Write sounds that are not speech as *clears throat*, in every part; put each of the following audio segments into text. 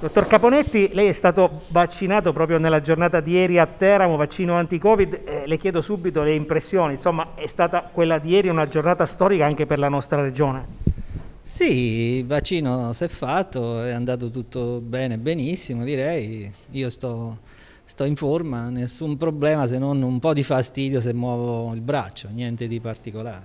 Dottor Caponetti, lei è stato vaccinato proprio nella giornata di ieri a Teramo, vaccino anti-Covid. Eh, le chiedo subito le impressioni. Insomma, è stata quella di ieri una giornata storica anche per la nostra regione. Sì, il vaccino si è fatto, è andato tutto bene, benissimo direi. Io sto, sto in forma, nessun problema se non un po' di fastidio se muovo il braccio, niente di particolare.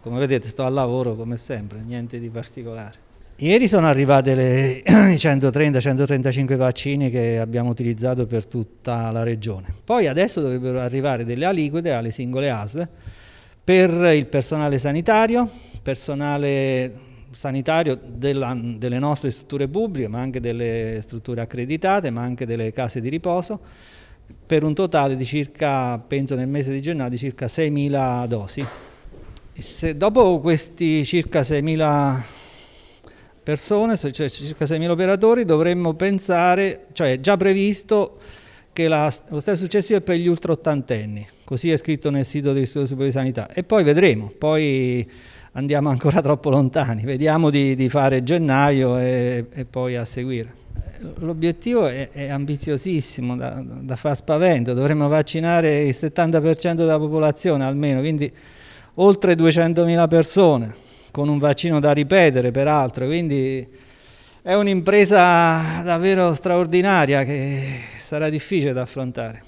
Come vedete sto al lavoro come sempre, niente di particolare. Ieri sono arrivate le 130-135 *clears throat* vaccini che abbiamo utilizzato per tutta la regione. Poi adesso dovrebbero arrivare delle aliquote alle singole ASL per il personale sanitario, personale sanitario della, delle nostre strutture pubbliche, ma anche delle strutture accreditate, ma anche delle case di riposo, per un totale di circa, penso nel mese di gennaio, di circa 6.000 dosi. Se dopo questi circa 6.000 persone, cioè circa 6.000 operatori, dovremmo pensare, cioè è già previsto che la, lo step successivo è per gli ultra ottantenni, così è scritto nel sito dell'Istituto Superiore di Sanità e poi vedremo, poi andiamo ancora *laughs* troppo lontani, vediamo di, di fare gennaio e, e, poi a seguire. L'obiettivo è, è, ambiziosissimo, da, da far spavento, dovremmo vaccinare il 70% della popolazione almeno, quindi oltre 200.000 persone con un vaccino da ripetere peraltro, quindi è un'impresa davvero straordinaria che sarà difficile da affrontare.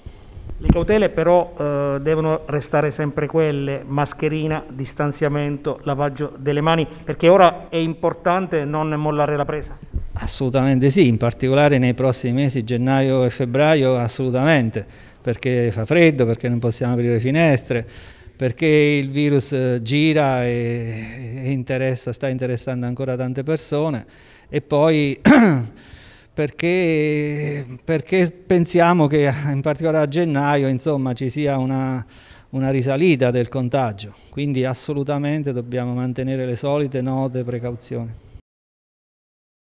Le cautele però eh, devono restare sempre quelle, mascherina, distanziamento, lavaggio delle mani, perché ora è importante non mollare la presa. Assolutamente sì, in particolare nei prossimi mesi, gennaio e febbraio, assolutamente, perché fa freddo, perché non possiamo aprire le finestre, perché il virus eh, gira e, interessa, sta interessando ancora tante persone e poi *clears throat* perché, perché, pensiamo che eh, in particolare a gennaio insomma, ci sia una, una risalita del contagio, quindi assolutamente dobbiamo mantenere le solite note precauzioni.